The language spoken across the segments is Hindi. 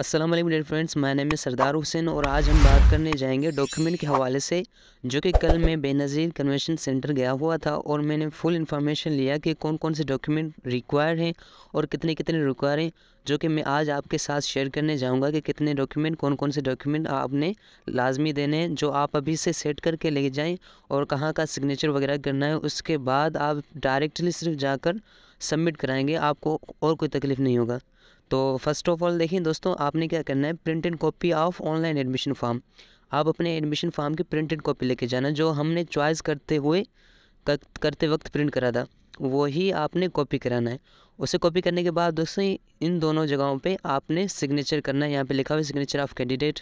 असलम डेयर फ्रेंड्स मैं नेम है सरदार हुसैन और आज हम बात करने जाएंगे डॉक्यूमेंट के हवाले से जो कि कल मैं बेनज़ीर कन्वेंशन सेंटर गया हुआ था और मैंने फुल इन्फॉर्मेशन लिया कि कौन कौन से डॉक्यूमेंट रिक्वायर हैं और कितने कितने रिक्वायर हैं जो कि मैं आज आपके साथ शेयर करने जाऊंगा कि कितने डॉक्यूमेंट कौन कौन से डॉक्यूमेंट आपने लाजमी देने हैं जो आप अभी से सेट करके ले जाएँ और कहाँ का सिग्नेचर वगैरह करना है उसके बाद आप डायरेक्टली सिर्फ जाकर सबमिट कराएँगे आपको और कोई तकलीफ़ नहीं होगा तो फर्स्ट ऑफ ऑल देखिए दोस्तों आपने क्या करना है print and copy of online admission form आप अपने एडमिशन फॉर्म की प्रिंट एंड कॉपी लेके जाना जो हमने चॉइस करते हुए करते वक्त प्रिंट करा था वही आपने कॉपी कराना है उसे कॉपी करने के बाद दोस्तों इन दोनों जगहों पे आपने सिग्नेचर करना है यहाँ पे लिखा हुआ है सिग्नेचर ऑफ कैंडिडेट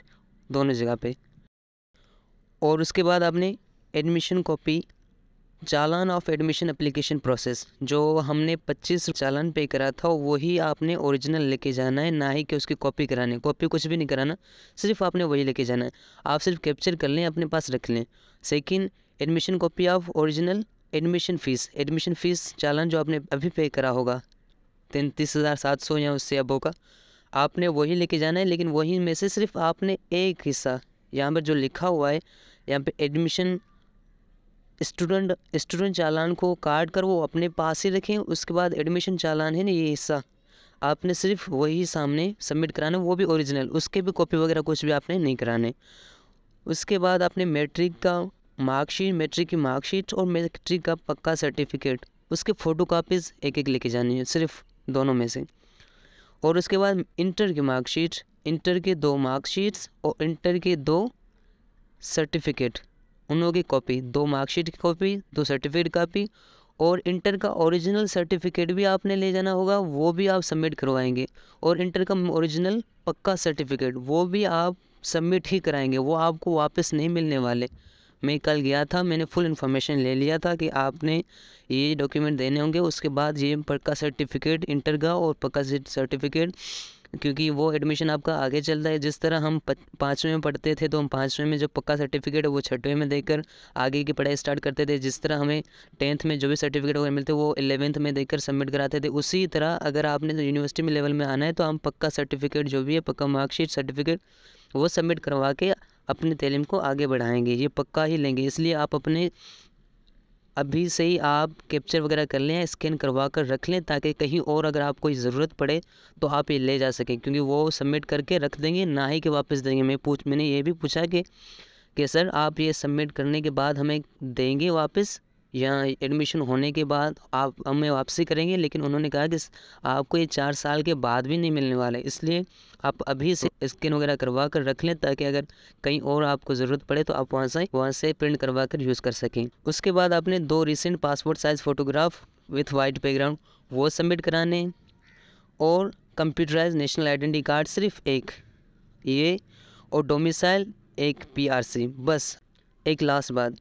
दोनों जगह पे और उसके बाद आपने admission copy challan of admission application process जो हमने 25 चालान पे करा था वही आपने ओरिजिनल लेके जाना है ना ही कि उसकी कॉपी करानी कॉपी कुछ भी नहीं कराना सिर्फ आपने वही लेके जाना है आप सिर्फ कैप्चर कर लें अपने पास रख लें second admission copy of original admission fees admission fees challan जो आपने अभी पे करा होगा तैंतीस हज़ार सात सौ या उससे अब होगा आपने वही लेके जाना है लेकिन वही में से सिर्फ आपने एक हिस्सा यहाँ पर जो लिखा हुआ है यहाँ पे एडमिशन स्टूडेंट स्टूडेंट चालान को काट कर वो अपने पास ही रखें उसके बाद एडमिशन चालान है ना ये हिस्सा आपने सिर्फ वही सामने सबमिट कराना वो भी ओरिजिनल उसके भी कॉपी वगैरह कुछ भी आपने नहीं कराने उसके बाद आपने मैट्रिक का मार्कशीट मैट्रिक की मार्कशीट और मैट्रिक का पक्का सर्टिफिकेट उसके फ़ोटो कापीज़ एक एक लेके जानी है सिर्फ दोनों में से और उसके बाद इंटर की मार्कशीट इंटर के दो मार्कशीट्स और इंटर के दो सर्टिफिकेट उन लोगों की कॉपी दो मार्कशीट की कॉपी दो सर्टिफिकेट कापी और इंटर का ओरिजिनल सर्टिफिकेट भी आपने ले जाना होगा वो भी आप सबमिट करवाएंगे और इंटर का ओरिजिनल पक्का सर्टिफिकेट वो भी आप सबमिट ही कराएंगे वो आपको वापस नहीं मिलने वाले मैं कल गया था मैंने फुल इन्फॉर्मेशन ले लिया था कि आपने ये डॉक्यूमेंट देने होंगे उसके बाद ये पक्का सर्टिफिकेट इंटर का और पक्का सर्टिफिकेट क्योंकि वो एडमिशन आपका आगे चलता है जिस तरह हम पाँचवें में पढ़ते थे तो हम पाँचवें में जो पक्का सर्टिफिकेट है वो छठवें में देकर आगे की पढ़ाई स्टार्ट करते थे जिस तरह हमें टेंथ में जो भी सर्टिफिकेट वगैरह मिलते वो एलेवेंथ में देकर सबमिट कराते थे उसी तरह अगर आपने यूनिवर्सिटी तो में लेवल में आना है तो हम पक्का सर्टिफिकेट जो भी है पक्का मार्कशीट सर्टिफिकेट वो सबमिट करवा के अपनी तलीम को आगे बढ़ाएंगे ये पक्का ही लेंगे इसलिए आप अपने अभी से ही आप कैप्चर वगैरह कर लें स्कैन करवा कर रख लें ताकि कहीं और अगर आपको ज़रूरत पड़े तो आप ये ले जा सकें क्योंकि वो सबमिट करके रख देंगे ना ही कि वापस देंगे मैं पूछ मैंने ये भी पूछा कि कि सर आप ये सबमिट करने के बाद हमें देंगे वापस यहाँ एडमिशन होने के बाद आप हमें वापसी करेंगे लेकिन उन्होंने कहा कि आपको ये चार साल के बाद भी नहीं मिलने वाला है इसलिए आप अभी से स्कैन वगैरह करवा कर रख लें ताकि अगर कहीं और आपको ज़रूरत पड़े तो आप वहाँ से वहाँ से प्रिंट करवा कर यूज़ कर सकें उसके बाद आपने दो recent passport size photograph with white background वो सबमिट कराने और कंप्यूटराइज नेशनल आइडेंटी कार्ड सिर्फ एक ये और डोमिसाइल एक पी बस एक लास्ट बात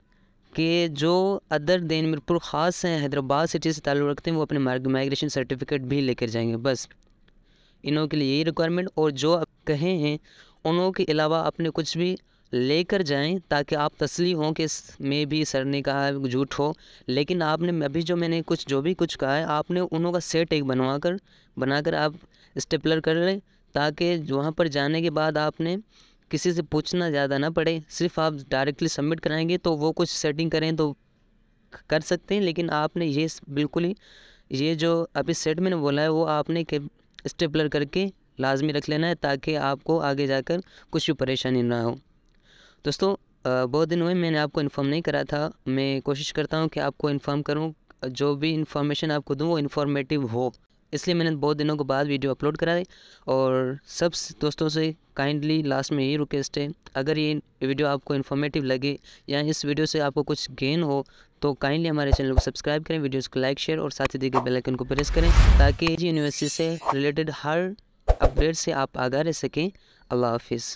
कि जो अदर दैन मीरपुर ख़ास हैं हैदराबाद सिटी से ताल्लुक़ रखते हैं वो अपने माइग्रेशन सर्टिफिकेट भी लेकर जाएंगे बस इनों के लिए यही रिक्वायरमेंट और जो आप कहे हैं उनों के अलावा अपने कुछ भी लेकर जाएं ताकि आप तसली हों कि में भी सर ने कहा है झूठ हो लेकिन आपने अभी जो मैंने कुछ जो भी कुछ कहा है आपने उनों का सेट एक बनवा कर बनाकर आप स्टेपलर कर लें ताकि वहाँ पर जाने के बाद आपने किसी से पूछना ज़्यादा ना पड़े सिर्फ आप डायरेक्टली सबमिट कराएंगे तो वो कुछ सेटिंग करें तो कर सकते हैं लेकिन आपने ये बिल्कुल ही ये जो अभी सेट मैंने बोला है वो आपने के स्टेपलर करके लाजमी रख लेना है ताकि आपको आगे जाकर कुछ भी परेशानी ना हो दोस्तों बहुत दिन हुए मैंने आपको इन्फॉर्म नहीं करा था मैं कोशिश करता हूँ कि आपको इन्फॉर्म करूँ जो भी इन्फॉर्मेशन आपको दूँ वो इन्फॉर्मेटिव हो इसलिए मैंने बहुत दिनों के बाद वीडियो अपलोड करा है और सब दोस्तों से काइंडली लास्ट में यही रिक्वेस्ट है अगर ये वीडियो आपको इन्फॉर्मेटिव लगे या इस वीडियो से आपको कुछ गेन हो तो काइंडली हमारे चैनल को सब्सक्राइब करें वीडियोज़ को लाइक शेयर और साथ ही दिखे बेलाइकन को प्रेस करें ताकि यूनिवर्सिटी से रिलेटेड हर अपडेट से आप आगा रह सकें अल्लाह हाफिज़